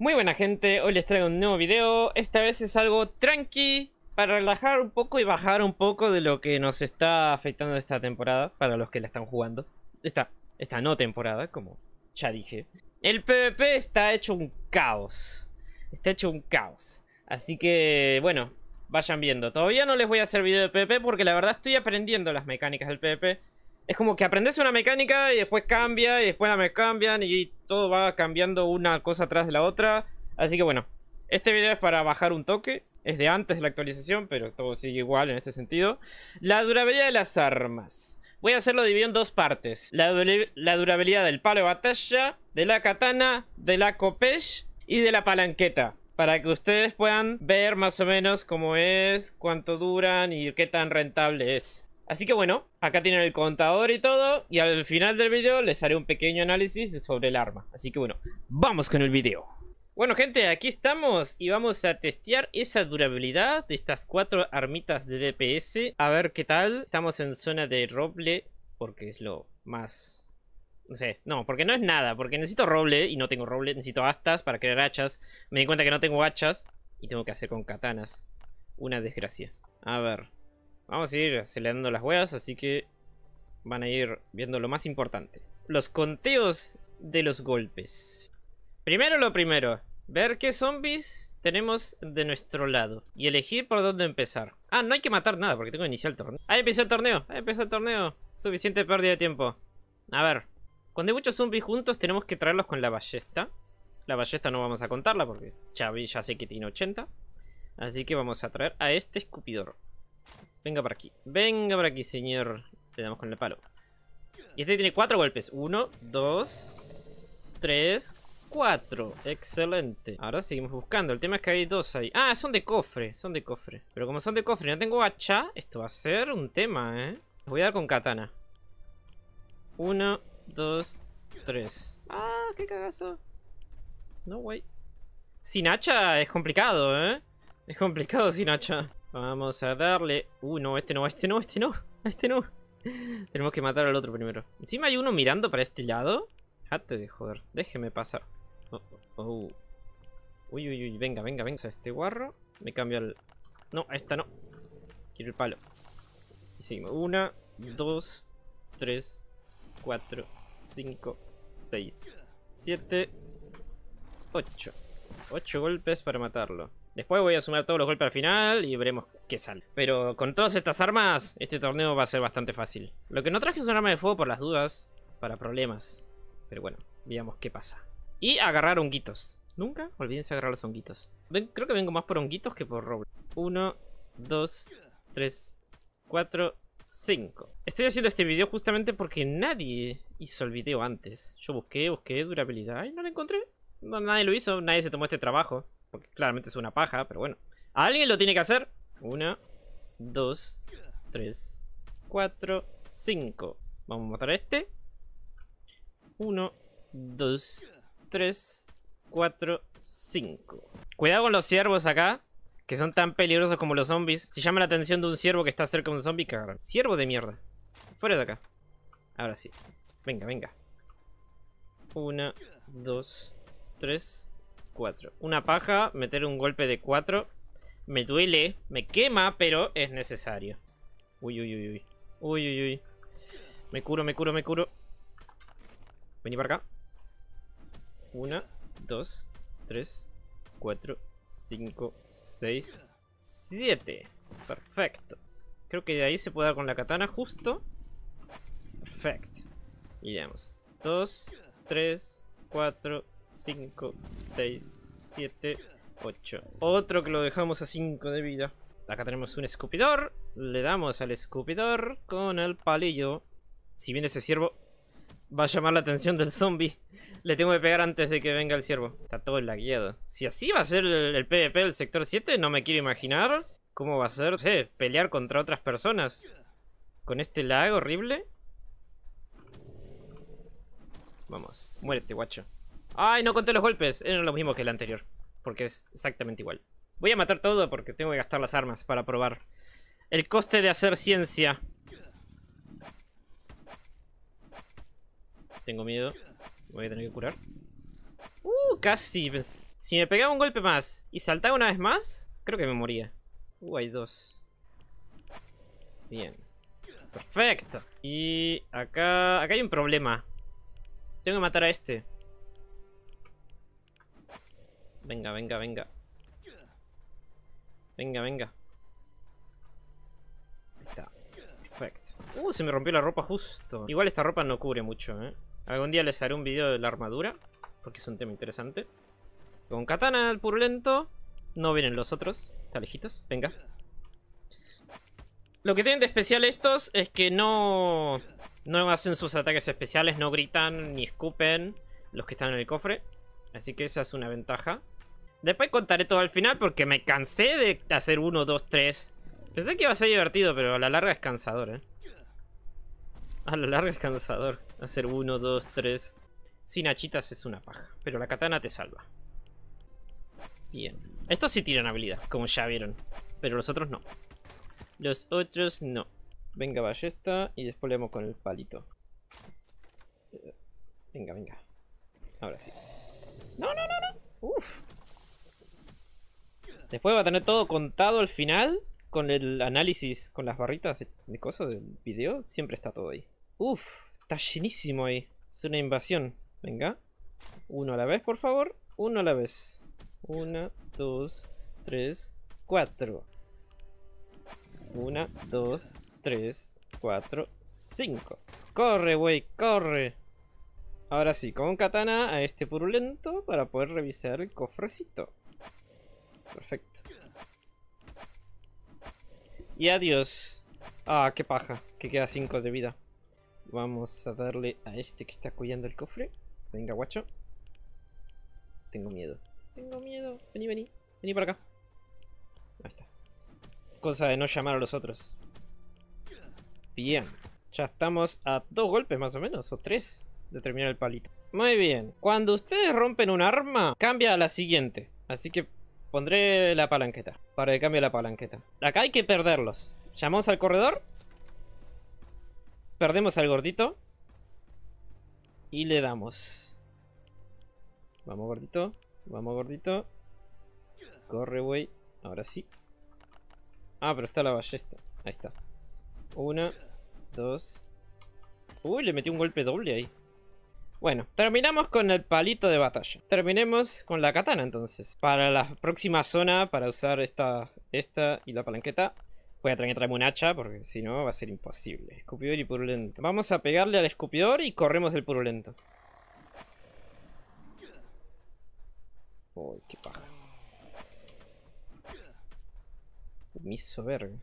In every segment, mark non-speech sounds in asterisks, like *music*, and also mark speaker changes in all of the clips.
Speaker 1: Muy buena gente, hoy les traigo un nuevo video, esta vez es algo tranqui para relajar un poco y bajar un poco de lo que nos está afectando esta temporada para los que la están jugando. Esta, esta no temporada, como ya dije. El PvP está hecho un caos, está hecho un caos. Así que, bueno, vayan viendo. Todavía no les voy a hacer video de PvP porque la verdad estoy aprendiendo las mecánicas del PvP. Es como que aprendes una mecánica y después cambia y después la me cambian y todo va cambiando una cosa atrás de la otra. Así que bueno, este video es para bajar un toque. Es de antes de la actualización, pero todo sigue igual en este sentido. La durabilidad de las armas. Voy a hacerlo dividido en dos partes. La, durabilidad del palo de batalla, de la katana, de la copech y de la palanqueta para que ustedes puedan ver más o menos cómo es, cuánto duran y qué tan rentable es. Así que bueno, acá tienen el contador y todo. Y al final del video les haré un pequeño análisis sobre el arma. Así que bueno, vamos con el video. Bueno gente, aquí estamos y vamos a testear esa durabilidad de estas cuatro armitas de DPS. A ver qué tal. Estamos en zona de roble porque es lo más... No sé, no, porque no es nada, porque necesito roble y no tengo roble, necesito astas para crear hachas. Me di cuenta que no tengo hachas y tengo que hacer con katanas. Una desgracia. A ver, Vamos a ir acelerando las huevas, así que van a ir viendo lo más importante. Los conteos de los golpes. Primero lo primero, ver qué zombies tenemos de nuestro lado y elegir por dónde empezar. Ah, no hay que matar nada porque tengo que iniciar el torneo. Ahí empezó el torneo, ahí empezó el torneo. Suficiente pérdida de tiempo. A ver, cuando hay muchos zombies juntos tenemos que traerlos con la ballesta. La ballesta no vamos a contarla porque ya, ya sé que tiene 80. Así que vamos a traer a este escupidor. Venga para aquí. Venga por aquí, señor. Te damos con el palo. Y este tiene cuatro golpes. Uno, dos, tres, cuatro. Excelente. Ahora seguimos buscando. El tema es que hay dos ahí. Ah, son de cofre. Son de cofre. Pero como son de cofre y no tengo hacha, esto va a ser un tema, ¿eh? voy a dar con katana. Uno, dos, tres. Ah, qué cagazo. No, way Sin hacha es complicado, ¿eh? Es complicado sin hacha. Vamos a darle... Uh, no, este no, este no, este no, este no. Tenemos que matar al otro primero. Encima hay uno mirando para este lado. Déjate de joder, déjeme pasar. Oh, oh, oh. Uy, uy, uy, venga, venga, venga. Este guarro. Me cambio al... No, esta no. Quiero el palo. Y seguimos. Una, dos, tres, cuatro, cinco, seis, siete, ocho. Ocho golpes para matarlo. Después voy a sumar todos los golpes al final y veremos qué sale. Pero con todas estas armas, este torneo va a ser bastante fácil. Lo que no traje es un arma de fuego por las dudas, para problemas. Pero bueno, veamos qué pasa. Y agarrar honguitos. Nunca olvídense agarrar los honguitos. creo que vengo más por honguitos que por roble. Uno, dos, tres, cuatro, cinco. Estoy haciendo este video justamente porque nadie hizo el video antes. Yo busqué, busqué durabilidad y no lo encontré. nadie lo hizo, nadie se tomó este trabajo. Porque claramente es una paja, pero bueno. Alguien lo tiene que hacer. Una, dos, tres, cuatro, cinco. Vamos a matar a este. Uno, dos, tres, cuatro, cinco. Cuidado con los ciervos acá. Que son tan peligrosos como los zombies. Si llama la atención de un ciervo que está cerca de un zombie, cagarán. Ciervo de mierda. Fuera de acá. Ahora sí. Venga, venga. Una, dos, tres, una paja, meter un golpe de 4. Me duele, me quema, pero es necesario. Uy, uy, uy, uy. Me curo, me curo, me curo. Vení para acá. 1, 2, 3, 4, 5, 6, 7. Perfecto. Creo que de ahí se puede dar con la katana justo. Perfecto. Y 2, 3, 4, 5. 5, 6, 7, 8. Otro que lo dejamos a 5 de vida. Acá tenemos un escupidor. Le damos al escupidor con el palillo. Si viene ese ciervo va a llamar la atención del zombie. Le tengo que pegar antes de que venga el ciervo. Está todo lagueado. Si así va a ser el, PvP del sector 7, no me quiero imaginar cómo va a ser, pelear contra otras personas. Con este lag horrible. Vamos, muérete, guacho. Ay, no conté los golpes. Era lo mismo que el anterior. Porque es exactamente igual. Voy a matar todo porque tengo que gastar las armas para probar. El coste de hacer ciencia. Tengo miedo. voy a tener que curar. Uh, casi. Si me pegaba un golpe más y saltaba una vez más, creo que me moría. Uh, hay dos. Bien. Perfecto. Y acá... Acá hay un problema. Tengo que matar a este. Venga, venga, venga. Venga, venga. Ahí está. Perfecto. Uh, se me rompió la ropa justo. Igual esta ropa no cubre mucho, ¿eh? Algún día les haré un video de la armadura. Porque es un tema interesante. Con katana del purulento. No vienen los otros. Está lejitos. Venga. Lo que tienen de especial estos es que no... No hacen sus ataques especiales. No gritan ni escupen los que están en el cofre. Así que esa es una ventaja. Después contaré todo al final porque me cansé de hacer uno dos tres. Pensé que iba a ser divertido, pero a la larga es cansador, ¿eh? A la larga es cansador. Hacer uno dos tres. Sin hachitas es una paja. Pero la katana te salva. Bien. Estos sí tiran habilidad, como ya vieron. Pero los otros no. Los otros no. Venga, ballesta. Y después le damos con el palito. Venga, venga. Ahora sí. No, no, no, no. Uf. Después va a tener todo contado al final con el análisis, con las barritas de cosas del video. Siempre está todo ahí. Uf, está llenísimo ahí. Es una invasión. Venga. Uno a la vez, por favor. Uno a la vez. Una, dos, tres, cuatro. Una, dos, tres, cuatro, cinco. ¡Corre, güey! ¡Corre! Ahora sí, con katana a este purulento para poder revisar el cofrecito. Perfecto. Y adiós. Ah, qué paja. Que queda 5 de vida. Vamos a darle a este que está cuidando el cofre. Venga, guacho. Tengo miedo. Tengo miedo. Vení, vení. Vení para acá. Ahí está. Cosa de no llamar a los otros. Bien. Ya estamos a dos golpes más o menos, o tres, de terminar el palito. Muy bien. Cuando ustedes rompen un arma, cambia a la siguiente. Así que Pondré la palanqueta, para que cambie la palanqueta. Acá hay que perderlos. Llamamos al corredor. Perdemos al gordito. Y le damos. Vamos gordito, vamos gordito. Corre, güey. Ahora sí. Ah, pero está la ballesta. Ahí está. Una, dos. Uy, le metí un golpe doble ahí. Bueno, terminamos con el palito de batalla. Terminemos con la katana entonces. Para la próxima zona, para usar esta, esta y la palanqueta, voy a tener que traerme un hacha porque si no va a ser imposible. Escupidor y purulento. Vamos a pegarle al escupidor y corremos del purulento. Uy, qué paja. Miso verga.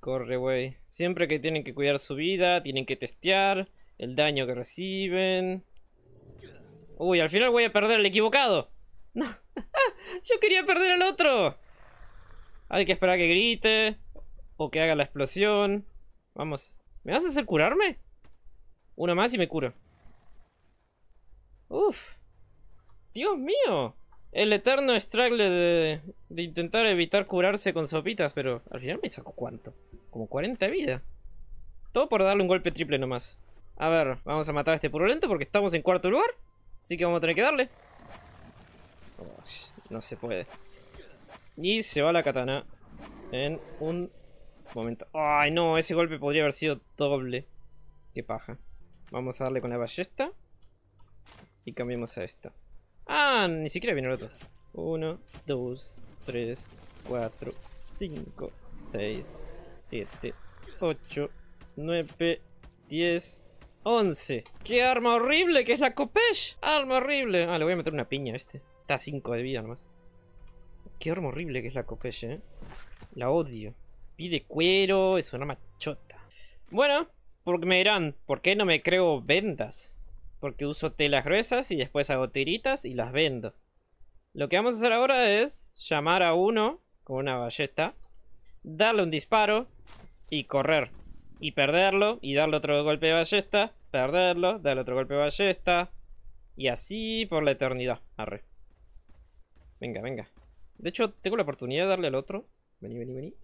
Speaker 1: Corre, güey. Siempre que tienen que cuidar su vida, tienen que testear. El daño que reciben. Uy, al final voy a perder al equivocado. *laughs* No. *laughs* Yo quería perder al otro. Hay que esperar que grite. O que haga la explosión. Vamos. ¿Me vas a hacer curarme? Una más y me curo. Uf. Dios mío. El eterno struggle de, de intentar evitar curarse con sopitas. Pero al final me saco cuánto. Como 40 vida. Todo por darle un golpe triple nomás. A ver, vamos a matar a este lento porque estamos en cuarto lugar. Así que vamos a tener que darle. No se puede. Y se va la katana. En un momento. Ay, no, ese golpe podría haber sido doble. Qué paja. Vamos a darle con la ballesta. Y cambiamos a esta. Ah, ni siquiera viene el otro. Uno, dos, tres, cuatro, cinco, seis, siete, ocho, nueve, diez... 11. ¡Qué arma horrible que es la Copesh! ¡Arma horrible! Ah, le voy a meter una piña a este. Está a 5 de vida nomás. ¡Qué arma horrible que es la Copesh, eh! La odio. Pide cuero, es una machota. Bueno, porque me dirán, ¿por qué no me creo vendas? Porque uso telas gruesas y después hago tiritas y las vendo. Lo que vamos a hacer ahora es llamar a uno con una ballesta, darle un disparo y correr y perderlo, y darle otro golpe de ballesta, perderlo, darle otro golpe de ballesta, y así por la eternidad. Arre. Venga, venga. De hecho, tengo la oportunidad de darle al otro. Vení, vení, vení.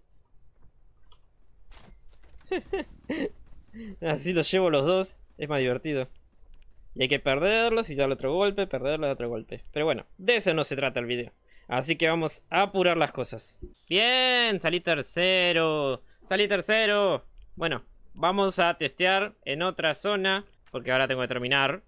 Speaker 1: *laughs* así los llevo los dos. Es más divertido. Y hay que perderlos y darle otro golpe, perderlo, otro golpe. Pero bueno, de eso no se trata el video. Así que vamos a apurar las cosas. ¡Bien! ¡Salí tercero! ¡Salí tercero! Bueno, vamos a testear en otra zona. Porque ahora tengo que terminar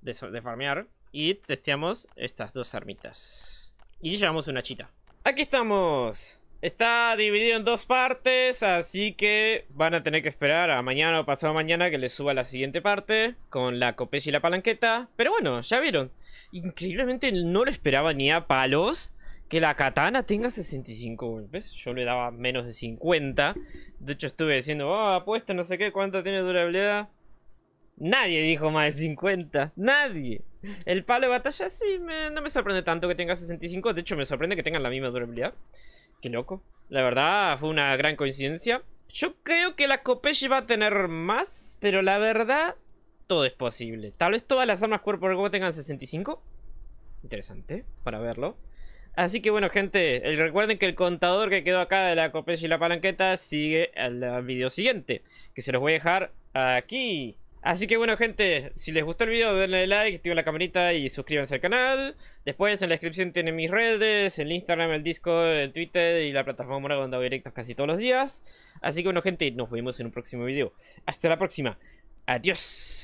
Speaker 1: de, farmear. Y testeamos estas dos armitas. Y llevamos una chita. ¡Aquí estamos! Está dividido en dos partes, así que van a tener que esperar a mañana o pasado mañana que les suba la siguiente parte con la copes y la palanqueta. Pero bueno, ya vieron. Increíblemente no lo esperaba ni a palos. Que la katana tenga 65 golpes. Yo le daba menos de 50. De hecho estuve diciendo, oh, apuesto no sé qué, cuánta tiene durabilidad. Nadie dijo más de 50. Nadie. El palo de batalla sí, no me sorprende tanto que tenga 65. De hecho me sorprende que tengan la misma durabilidad. Qué loco. La verdad, fue una gran coincidencia. Yo creo que la Copeche va a tener más, pero la verdad, todo es posible. Tal vez todas las armas cuerpo a cuerpo tengan 65. Interesante, para verlo. Así que bueno, gente, eh, recuerden que el contador que quedó acá de la copella y la palanqueta sigue al video siguiente, que se los voy a dejar aquí. Así que bueno, gente, si les gustó el video denle like, activen la campanita y suscríbanse al canal. Después en la descripción tienen mis redes, el Instagram, el Discord, el Twitter y la plataforma donde hago directos casi todos los días. Así que bueno, gente, nos vemos en un próximo video. Hasta la próxima. Adiós.